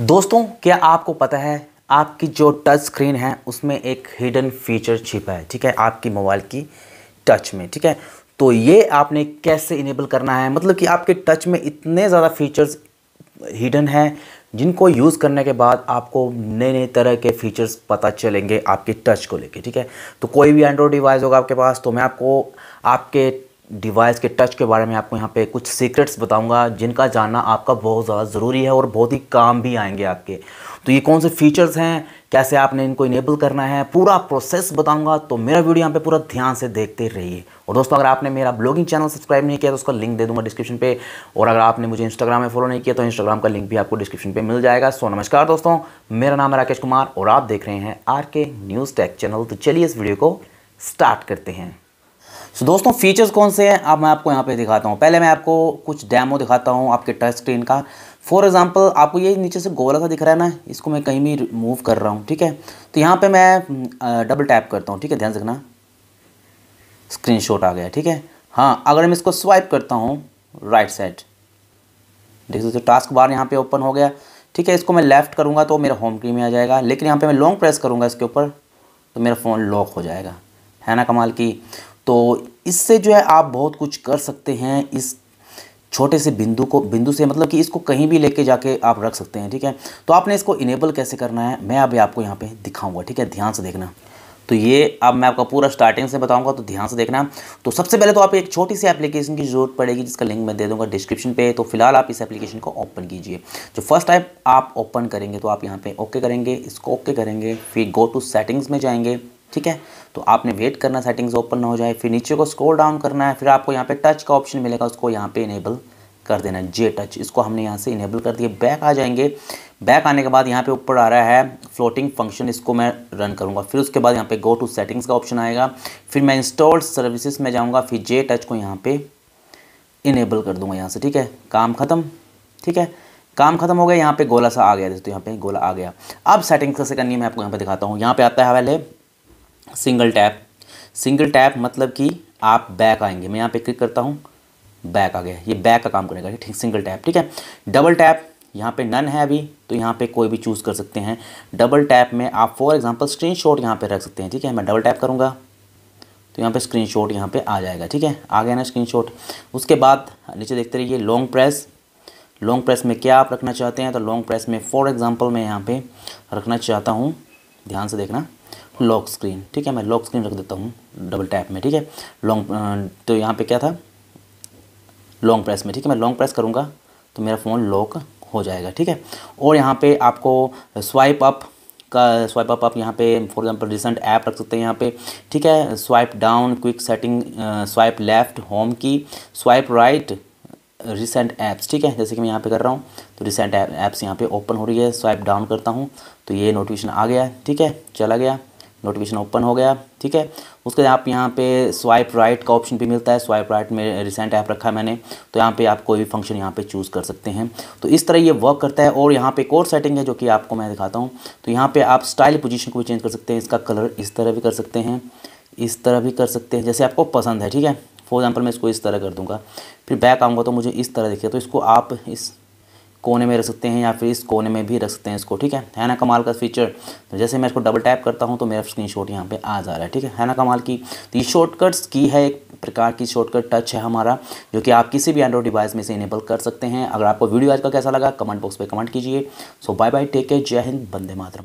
दोस्तों क्या आपको पता है आपकी जो टच स्क्रीन है उसमें एक हिडन फीचर छिपा है ठीक है आपकी मोबाइल की टच में ठीक है तो ये आपने कैसे इनेबल करना है मतलब कि आपके टच में इतने ज़्यादा फीचर्स हिडन हैं जिनको यूज़ करने के बाद आपको नए नए तरह के फीचर्स पता चलेंगे आपके टच को लेके ठीक है तो कोई भी एंड्रॉयड डिवाइस होगा आपके पास तो मैं आपको आपके डिवाइस के टच के बारे में आपको यहाँ पे कुछ सीक्रेट्स बताऊंगा जिनका जानना आपका बहुत ज़्यादा ज़रूरी है और बहुत ही काम भी आएंगे आपके तो ये कौन से फीचर्स हैं कैसे आपने इनको इनेबल करना है पूरा प्रोसेस बताऊंगा तो मेरा वीडियो यहाँ पे पूरा ध्यान से देखते रहिए और दोस्तों अगर आपने मेरा ब्लॉगिंग चैनल सब्सक्राइब नहीं किया तो उसका लिंक दे दूंगा डिस्क्रिप्शन पे और अगर आपने मुझे इंस्टाग्राम में फॉलो नहीं किया तो इंस्टाग्राम का लिंक भी आपको डिस्क्रिप्शन पर मिल जाएगा सो नमस्कार दोस्तों मेरा नाम है राकेश कुमार और आप देख रहे हैं आर के न्यूज़ टैक चैनल तो चलिए इस वीडियो को स्टार्ट करते हैं सो so, दोस्तों फीचर्स कौन से हैं अब मैं आपको यहाँ पे दिखाता हूँ पहले मैं आपको कुछ डैमो दिखाता हूँ आपके टच स्क्रीन का फॉर एग्जांपल आपको ये नीचे से गोला सा दिख रहा है ना इसको मैं कहीं भी मूव कर रहा हूँ ठीक है तो यहाँ पर मैं डबल टैप करता हूँ ठीक है ध्यान रखना स्क्रीन आ गया ठीक है हाँ अगर मैं इसको स्वाइप करता हूँ राइट साइड देख सकते टास्क बार यहाँ पर ओपन हो गया ठीक है इसको मैं लेफ़्ट करूँगा तो मेरा होम क्रीम में आ जाएगा लेकिन यहाँ पे मैं लॉन्ग प्रेस करूँगा इसके ऊपर तो मेरा फ़ोन लॉक हो जाएगा है ना कमाल की तो इससे जो है आप बहुत कुछ कर सकते हैं इस छोटे से बिंदु को बिंदु से मतलब कि इसको कहीं भी लेके जाके आप रख सकते हैं ठीक है तो आपने इसको इनेबल कैसे करना है मैं अभी आपको यहाँ पे दिखाऊंगा ठीक है ध्यान से देखना तो ये अब मैं आपका पूरा स्टार्टिंग से बताऊंगा तो ध्यान से देखना तो सबसे पहले तो आप एक छोटी सी एप्लीकेशन की जरूरत पड़ेगी जिसका लिंक मैं दे दूंगा डिस्क्रिप्शन पे तो फिलहाल आप इस एप्लीकेशन को ओपन कीजिए जो फर्स्ट टाइप आप ओपन करेंगे तो आप यहाँ पे ओके करेंगे इसको ओके करेंगे फिर गो टू सेटिंग्स में जाएंगे ठीक है तो आपने वेट करना सेटिंग्स ओपन ना हो जाए फिर नीचे को स्क्रॉल डाउन करना है फिर आपको यहाँ पे टच का ऑप्शन मिलेगा उसको यहाँ पे इनेबल कर देना जे टच इसको हमने यहाँ से इनेबल कर दिया बैक आ जाएंगे बैक आने के बाद यहाँ पे ऊपर आ रहा है फ्लोटिंग फंक्शन इसको मैं रन करूँगा फिर उसके बाद यहाँ पे गो टू सेटिंग्स का ऑप्शन आएगा फिर मैं इंस्टॉल्ड सर्विसेज में जाऊँगा फिर जे टच को यहाँ पे इनेबल कर दूंगा यहाँ से ठीक है काम ख़त्म ठीक है काम खत्म हो गया यहाँ पे गोला सा आ गया दोस्तों यहाँ पे गोला आ गया अब सेटिंग्स कैसे करनी है मैं आपको यहाँ पे दिखाता हूँ यहाँ पे आता है पहले सिंगल टैप सिंगल टैप मतलब कि आप बैक आएंगे मैं यहाँ पे क्लिक करता हूँ बैक आ गया ये बैक का काम करेगा ठीक सिंगल टैप ठीक है डबल टैप यहाँ पे नन है अभी तो यहाँ पे कोई भी चूज़ कर सकते हैं डबल टैप में आप फॉर एग्जांपल स्क्रीनशॉट यहाँ पर रख सकते हैं ठीक है मैं डबल टैप करूँगा तो यहाँ पे स्क्रीनशॉट यहाँ पर आ जाएगा ठीक है आ गया ना शॉट उसके बाद नीचे देखते रहिए लॉन्ग प्रेस लॉन्ग प्रेस में क्या आप रखना चाहते हैं तो लॉन्ग प्रेस में फॉर एग्ज़ाम्पल मैं यहाँ पर रखना चाहता हूँ ध्यान से देखना लॉक स्क्रीन ठीक है मैं लॉक स्क्रीन रख देता हूँ डबल टैप में ठीक है लॉन्ग तो यहाँ पे क्या था लॉन्ग प्रेस में ठीक है मैं लॉन्ग प्रेस करूँगा तो मेरा फ़ोन लॉक हो जाएगा ठीक है और यहाँ पे आपको स्वाइप अप का स्वाइप अप आप यहाँ पे फॉर एग्जांपल रिसेंट ऐप रख सकते हैं यहाँ पे ठीक है swipe down quick setting swipe left home की स्वाइप राइट रिसेंट ऐप्स ठीक है जैसे कि मैं यहाँ पे कर रहा हूँ तो रिसेंट ऐप्स यहाँ पे ओपन हो रही है स्वाइप डाउन करता हूँ तो ये नोटिफिकेशन आ गया ठीक है चला गया नोटिफिकेशन ओपन हो गया ठीक है उसके बाद आप यहाँ पे स्वाइप राइट का ऑप्शन भी मिलता है स्वाइप राइट में रिसेंट ऐप रखा है मैंने तो यहाँ पे आप कोई भी फंक्शन यहाँ पे चूज़ कर सकते हैं तो इस तरह ये वर्क करता है और यहाँ पे एक और सेटिंग है जो कि आपको मैं दिखाता हूँ तो यहाँ पे आप स्टाइल पोजिशन को भी चेंज कर सकते हैं इसका कलर इस तरह भी कर सकते हैं इस तरह भी कर सकते हैं जैसे आपको पसंद है ठीक है फॉर एग्जाम्पल मैं इसको इस तरह कर दूँगा फिर बैक आऊँगा तो मुझे इस तरह दिखेगा तो इसको आप इस कोने में रख सकते हैं या फिर इस कोने में भी रख सकते हैं इसको ठीक है है ना कमाल का फीचर तो जैसे मैं इसको डबल टैप करता हूँ तो मेरा स्क्रीन शॉट यहाँ पर आ जा रहा है ठीक है है ना कमाल की तो ये शॉर्टकट्स की है एक प्रकार की शॉर्टकट टच है हमारा जो कि आप किसी भी एंड्रॉइड डिवाइस में से इनेबल कर सकते हैं अगर आपको वीडियो आज का कैसा लगा कमेंट बॉक्स पर कमेंट कीजिए so bye bye take care जय हिंद बंदे मातरम